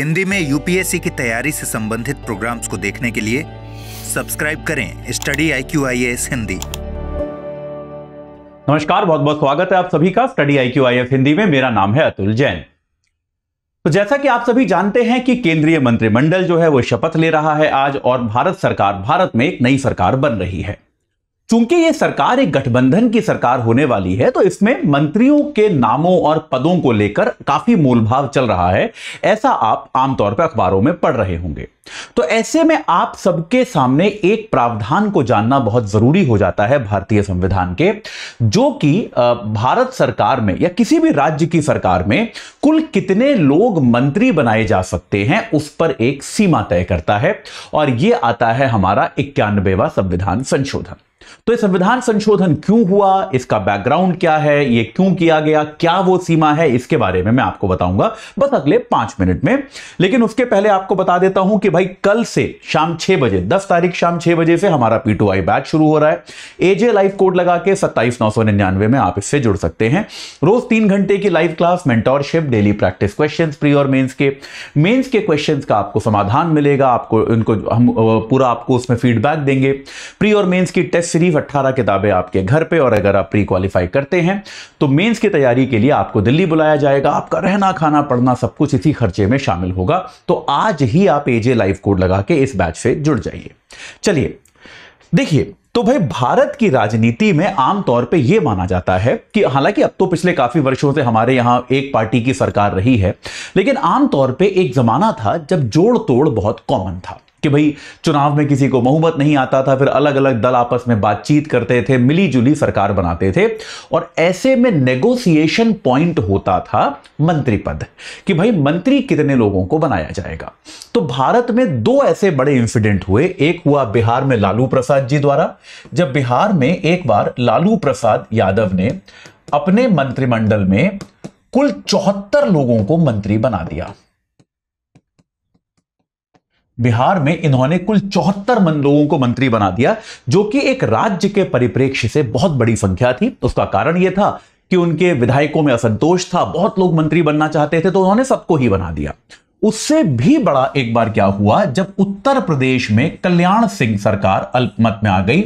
हिंदी में यूपीएससी की तैयारी से संबंधित प्रोग्राम्स को देखने के लिए सब्सक्राइब करें study I Q I S Hindi नमस्कार बहुत बहुत स्वागत है आप सभी का study I Q I S Hindi में मेरा नाम है अतुल जैन तो जैसा कि आप सभी जानते हैं कि केंद्रीय मंत्रिमंडल जो है वो शपथ ले रहा है आज और भारत सरकार भारत में एक नई सरकार बन रही है चूंकि ये सरकार एक गठबंधन की सरकार होने वाली है तो इसमें मंत्रियों के नामों और पदों को लेकर काफी मूलभाव चल रहा है ऐसा आप आमतौर पर अखबारों में पढ़ रहे होंगे तो ऐसे में आप सबके सामने एक प्रावधान को जानना बहुत जरूरी हो जाता है भारतीय संविधान के जो कि भारत सरकार में या किसी भी राज्य की सरकार में कुल कितने लोग मंत्री बनाए जा सकते हैं उस पर एक सीमा तय करता है और यह आता है हमारा इक्यानबेवा संविधान संशोधन तो संविधान संशोधन क्यों हुआ इसका बैकग्राउंड क्या है यह क्यों किया गया क्या वो सीमा है इसके बारे में मैं आपको बताऊंगा बस अगले पांच मिनट में लेकिन उसके पहले आपको बता देता हूं कि भाई कल से शाम छह बजे दस तारीख शाम छह बजे से हमारा पी टू आई बैच शुरू हो रहा है एजे लाइव कोड लगा के सत्ताईस नौ सौ निन्यानवे में आप इससे जुड़ सकते हैं रोज तीन घंटे की live class mentorship daily practice question pre और मेन्स के मेन्स के क्वेश्चन का आपको समाधान मिलेगा आपको उनको हम पूरा आपको उसमें फीडबैक देंगे प्री और मेन्स की टेस्ट सिर्फ अट्ठारह किताबें आपके घर पर और अगर आप प्री क्वालिफाई करते हैं तो मेन्स की तैयारी के लिए आपको दिल्ली बुलाया जाएगा आपका रहना खाना पढ़ना सब कुछ इसी खर्चे में शामिल होगा तो आज ही आप एजे लाइव कोड लगा के इस बैच से जुड़ जाइए चलिए देखिए तो भाई भारत की राजनीति में आमतौर पे यह माना जाता है कि हालांकि अब तो पिछले काफी वर्षों से हमारे यहां एक पार्टी की सरकार रही है लेकिन आमतौर पे एक जमाना था जब जोड़ तोड़ बहुत कॉमन था कि भाई चुनाव में किसी को बहुमत नहीं आता था फिर अलग अलग दल आपस में बातचीत करते थे मिलीजुली सरकार बनाते थे और ऐसे में नेगोशिएशन पॉइंट होता था मंत्री पद कि भाई मंत्री कितने लोगों को बनाया जाएगा तो भारत में दो ऐसे बड़े इंसिडेंट हुए एक हुआ बिहार में लालू प्रसाद जी द्वारा जब बिहार में एक बार लालू प्रसाद यादव ने अपने मंत्रिमंडल में कुल चौहत्तर लोगों को मंत्री बना दिया बिहार में इन्होंने कुल चौहत्तर लोगों को मंत्री बना दिया जो कि एक राज्य के परिप्रेक्ष्य से बहुत बड़ी संख्या थी उसका कारण यह था कि उनके विधायकों में असंतोष था बहुत लोग मंत्री बनना चाहते थे तो उन्होंने सबको ही बना दिया उससे भी बड़ा एक बार क्या हुआ जब उत्तर प्रदेश में कल्याण सिंह सरकार अल्पमत में आ गई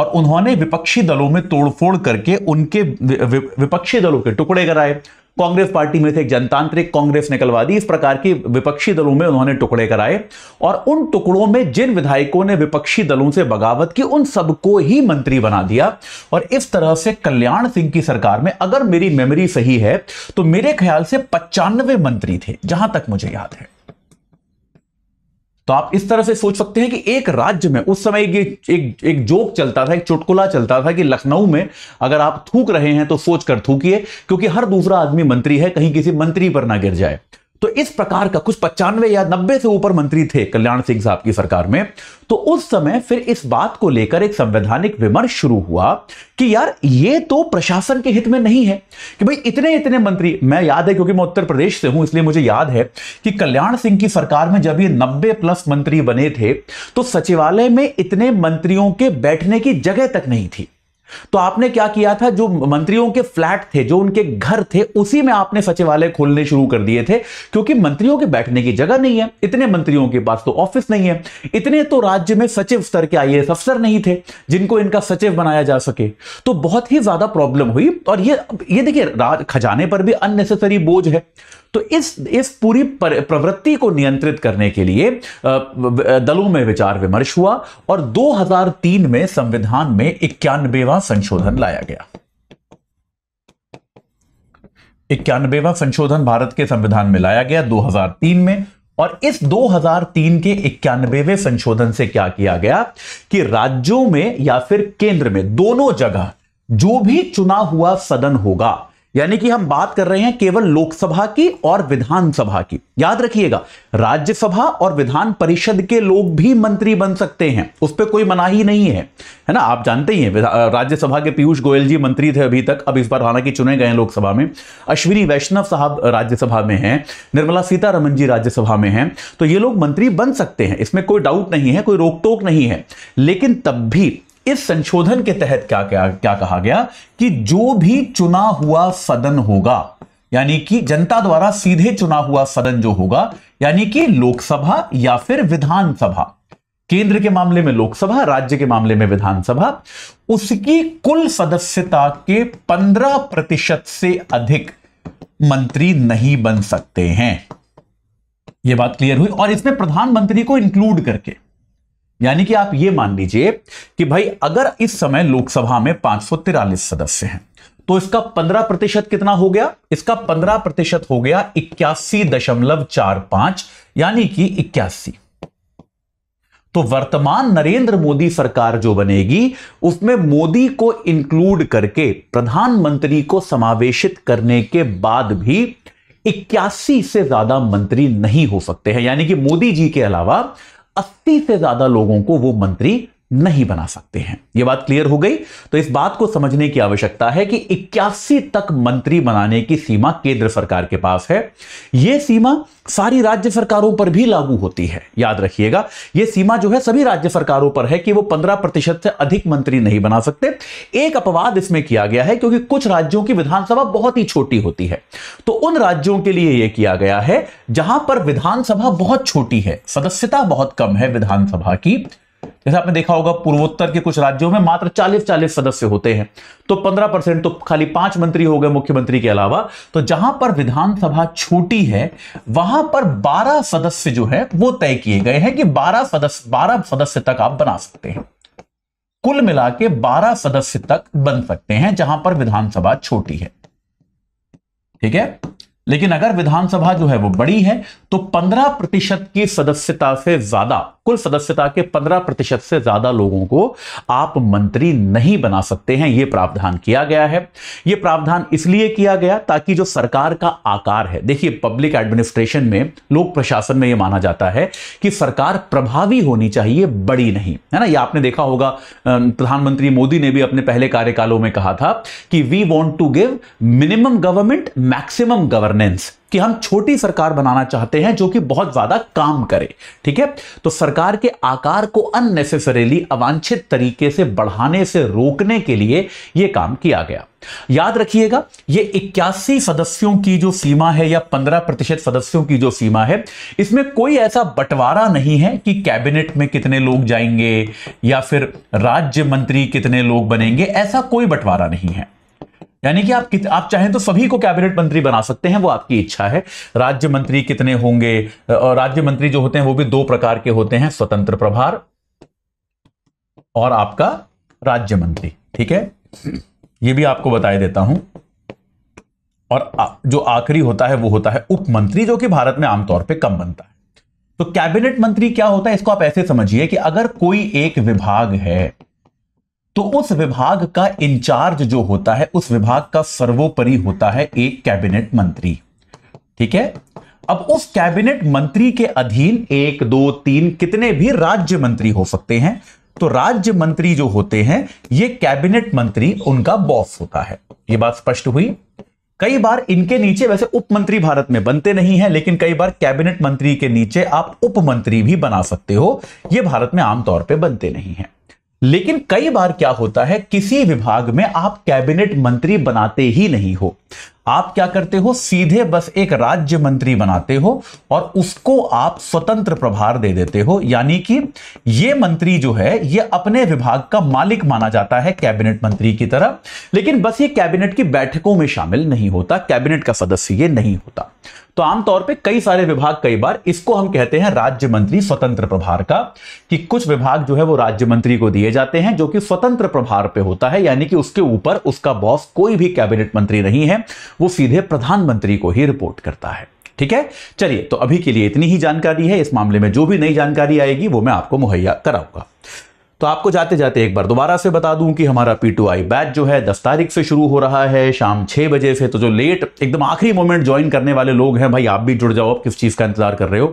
और उन्होंने विपक्षी दलों में तोड़फोड़ करके उनके विपक्षी दलों के टुकड़े कराए कांग्रेस पार्टी में से एक जनतांत्रिक कांग्रेस निकलवा दी इस प्रकार की विपक्षी दलों में उन्होंने टुकड़े कराए और उन टुकड़ों में जिन विधायकों ने विपक्षी दलों से बगावत की उन सबको ही मंत्री बना दिया और इस तरह से कल्याण सिंह की सरकार में अगर मेरी मेमोरी सही है तो मेरे ख्याल से पचानवे मंत्री थे जहां तक मुझे याद है तो आप इस तरह से सोच सकते हैं कि एक राज्य में उस समय एक एक, एक जोक चलता था एक चुटकुला चलता था कि लखनऊ में अगर आप थूक रहे हैं तो सोच कर थूकिए क्योंकि हर दूसरा आदमी मंत्री है कहीं किसी मंत्री पर ना गिर जाए तो इस प्रकार का कुछ पचानवे या नब्बे से ऊपर मंत्री थे कल्याण सिंह साहब की सरकार में तो उस समय फिर इस बात को लेकर एक संवैधानिक विमर्श शुरू हुआ कि यार ये तो प्रशासन के हित में नहीं है कि भाई इतने इतने मंत्री मैं याद है क्योंकि मैं उत्तर प्रदेश से हूं इसलिए मुझे याद है कि कल्याण सिंह की सरकार में जब ये नब्बे प्लस मंत्री बने थे तो सचिवालय में इतने मंत्रियों के बैठने की जगह तक नहीं थी तो आपने क्या किया था जो मंत्रियों के फ्लैट थे जो उनके घर थे उसी में आपने सचिवालय खोलने शुरू कर दिए थे क्योंकि मंत्रियों के बैठने की जगह नहीं है इतने मंत्रियों के पास तो ऑफिस नहीं है इतने तो राज्य में सचिव स्तर के एस अफसर नहीं थे जिनको इनका सचिव बनाया जा सके तो बहुत ही ज्यादा प्रॉब्लम हुई और ये ये देखिए खजाने पर भी अननेसेसरी बोझ है तो इस इस पूरी प्रवृत्ति को नियंत्रित करने के लिए दलों में विचार विमर्श हुआ और 2003 में संविधान में इक्यानवेवा इक्यानवेवा संशोधन लाया गया इक्यानवेवा संशोधन भारत के संविधान में लाया गया 2003 में और इस 2003 के इक्यानवेवे संशोधन से क्या किया गया कि राज्यों में या फिर केंद्र में दोनों जगह जो भी चुना हुआ सदन होगा यानी कि हम बात कर रहे हैं केवल लोकसभा की और विधानसभा की याद रखिएगा राज्यसभा और विधान परिषद के लोग भी मंत्री बन सकते हैं उस पर कोई मनाही नहीं है है ना आप जानते ही हैं राज्यसभा के पीयूष गोयल जी मंत्री थे अभी तक अब इस बार हालांकि चुने गए लोकसभा में अश्विनी वैष्णव साहब राज्यसभा में हैं निर्मला सीतारमन जी राज्यसभा में हैं तो ये लोग मंत्री बन सकते हैं इसमें कोई डाउट नहीं है कोई रोक टोक नहीं है लेकिन तब भी इस संशोधन के तहत क्या क्या क्या कहा गया कि जो भी चुना हुआ सदन होगा यानी कि जनता द्वारा सीधे चुना हुआ सदन जो होगा यानी कि लोकसभा या फिर विधानसभा केंद्र के मामले में लोकसभा राज्य के मामले में विधानसभा उसकी कुल सदस्यता के 15 प्रतिशत से अधिक मंत्री नहीं बन सकते हैं यह बात क्लियर हुई और इसमें प्रधानमंत्री को इंक्लूड करके यानी कि आप ये मान लीजिए कि भाई अगर इस समय लोकसभा में पांच सदस्य हैं तो इसका पंद्रह प्रतिशत कितना हो गया इसका पंद्रह प्रतिशत हो गया इक्यासी दशमलव चार पांच यानी कि इक्यासी तो वर्तमान नरेंद्र मोदी सरकार जो बनेगी उसमें मोदी को इंक्लूड करके प्रधानमंत्री को समावेशित करने के बाद भी इक्यासी से ज्यादा मंत्री नहीं हो सकते हैं यानी कि मोदी जी के अलावा अस्सी से ज्यादा लोगों को वो मंत्री नहीं बना सकते हैं यह बात क्लियर हो गई तो इस बात को समझने की आवश्यकता है कि इक्यासी तक मंत्री बनाने की सीमा केंद्र सरकार के पास है यह सीमा सारी राज्य सरकारों पर भी लागू होती है याद रखिएगा यह सीमा जो है सभी राज्य सरकारों पर है कि वो पंद्रह प्रतिशत से अधिक मंत्री नहीं बना सकते एक अपवाद इसमें किया गया है क्योंकि कुछ राज्यों की विधानसभा बहुत ही छोटी होती है तो उन राज्यों के लिए यह किया गया है जहां पर विधानसभा बहुत छोटी है सदस्यता बहुत कम है विधानसभा की जैसे आपने देखा होगा पूर्वोत्तर के कुछ राज्यों में मात्र चालीस चालीस सदस्य होते हैं तो पंद्रह परसेंट तो खाली पांच मंत्री हो गए मुख्यमंत्री के अलावा तो जहां पर विधानसभा छोटी है वहां पर बारह सदस्य जो है वो तय किए गए हैं कि बारह सदस्य 12 सदस्य तक आप बना सकते हैं कुल मिला के बारह सदस्य तक बन सकते हैं जहां पर विधानसभा छोटी है ठीक है लेकिन अगर विधानसभा जो है वो बड़ी है तो पंद्रह प्रतिशत की सदस्यता से ज्यादा कुल सदस्यता के 15 प्रतिशत से ज्यादा लोगों को आप मंत्री नहीं बना सकते हैं यह प्रावधान किया गया है यह प्रावधान इसलिए किया गया ताकि जो सरकार का आकार है देखिए पब्लिक एडमिनिस्ट्रेशन में लोक प्रशासन में यह माना जाता है कि सरकार प्रभावी होनी चाहिए बड़ी नहीं है ना यह आपने देखा होगा प्रधानमंत्री मोदी ने भी अपने पहले कार्यकालों में कहा था कि we want to give minimum government maximum governance कि हम छोटी सरकार बनाना चाहते हैं जो कि बहुत ज्यादा काम करे ठीक है तो सरकार के आकार को अननेसेसरीली अवांछित तरीके से बढ़ाने से रोकने के लिए यह काम किया गया याद रखिएगा ये इक्यासी सदस्यों की जो सीमा है या पंद्रह प्रतिशत सदस्यों की जो सीमा है इसमें कोई ऐसा बंटवारा नहीं है कि कैबिनेट में कितने लोग जाएंगे या फिर राज्य मंत्री कितने लोग बनेंगे ऐसा कोई बंटवारा नहीं है यानी कि आप आप चाहें तो सभी को कैबिनेट मंत्री बना सकते हैं वो आपकी इच्छा है राज्य मंत्री कितने होंगे और राज्य मंत्री जो होते हैं वो भी दो प्रकार के होते हैं स्वतंत्र प्रभार और आपका राज्य मंत्री ठीक है ये भी आपको बताए देता हूं और जो आखिरी होता है वो होता है उपमंत्री जो कि भारत में आमतौर पर कम बनता है तो कैबिनेट मंत्री क्या होता है इसको आप ऐसे समझिए कि अगर कोई एक विभाग है तो उस विभाग का इंचार्ज जो होता है उस विभाग का सर्वोपरि होता है एक कैबिनेट मंत्री ठीक है अब उस कैबिनेट मंत्री के अधीन एक दो तीन कितने भी राज्य मंत्री हो सकते हैं तो राज्य मंत्री जो होते हैं ये कैबिनेट मंत्री उनका बॉस होता है ये बात स्पष्ट हुई कई बार इनके नीचे वैसे उपमंत्री भारत में बनते नहीं है लेकिन कई बार कैबिनेट मंत्री के नीचे आप उपमंत्री भी बना सकते हो ये भारत में आमतौर पर बनते नहीं है लेकिन कई बार क्या होता है किसी विभाग में आप कैबिनेट मंत्री बनाते ही नहीं हो आप क्या करते हो सीधे बस एक राज्य मंत्री बनाते हो और उसको आप स्वतंत्र प्रभार दे देते हो यानी कि यह मंत्री जो है यह अपने विभाग का मालिक माना जाता है कैबिनेट मंत्री की तरह लेकिन बस ये कैबिनेट की बैठकों में शामिल नहीं होता कैबिनेट का सदस्य ये नहीं होता तो आमतौर पे कई सारे विभाग कई बार इसको हम कहते हैं राज्य मंत्री स्वतंत्र प्रभार का कि कुछ विभाग जो है वो राज्य मंत्री को दिए जाते हैं जो कि स्वतंत्र प्रभार पे होता है यानी कि उसके ऊपर उसका बॉस कोई भी कैबिनेट मंत्री नहीं है वो सीधे प्रधानमंत्री को ही रिपोर्ट करता है ठीक है चलिए तो अभी के लिए इतनी ही जानकारी है इस मामले में जो भी नई जानकारी आएगी वो मैं आपको मुहैया कराऊंगा तो आपको जाते जाते एक बार दोबारा से बता दूं कि हमारा पी टू आई बैच जो है दस तारीख से शुरू हो रहा है शाम छह बजे से तो जो लेट एकदम आखिरी मोमेंट ज्वाइन करने वाले लोग हैं भाई आप भी जुड़ जाओ आप किस चीज़ का इंतजार कर रहे हो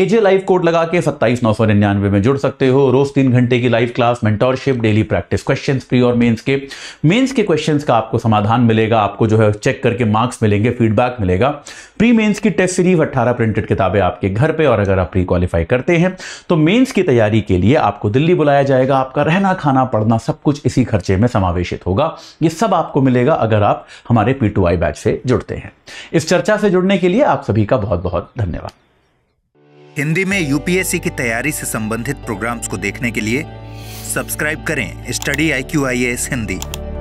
एजे लाइव कोड लगा के सत्ताईस नौ सौ निन्यानवे में जुड़ सकते हो रोज तीन घंटे की live class mentorship daily practice question pre और मेन्स के मेन्स के क्वेश्चन का आपको समाधान मिलेगा आपको जो है चेक करके मार्क्स मिलेंगे फीडबैक मिलेगा प्री मेन्स की टेस्ट सीरीज अट्ठारह प्रिंटेड किताबें आपके घर पर और अगर आप प्री क्वालिफाई करते हैं तो मेन्स की तैयारी के लिए आपको दिल्ली बुलाया जाए जाएगा आपका रहना खाना पढ़ना सब कुछ इसी खर्चे में समावेशित होगा ये सब आपको मिलेगा अगर आप हमारे पी टू आई बैच से जुड़ते हैं इस चर्चा से जुड़ने के लिए आप सभी का बहुत बहुत धन्यवाद हिंदी में यूपीएससी की तैयारी से संबंधित प्रोग्राम्स को देखने के लिए सब्सक्राइब करें study I Q I S Hindi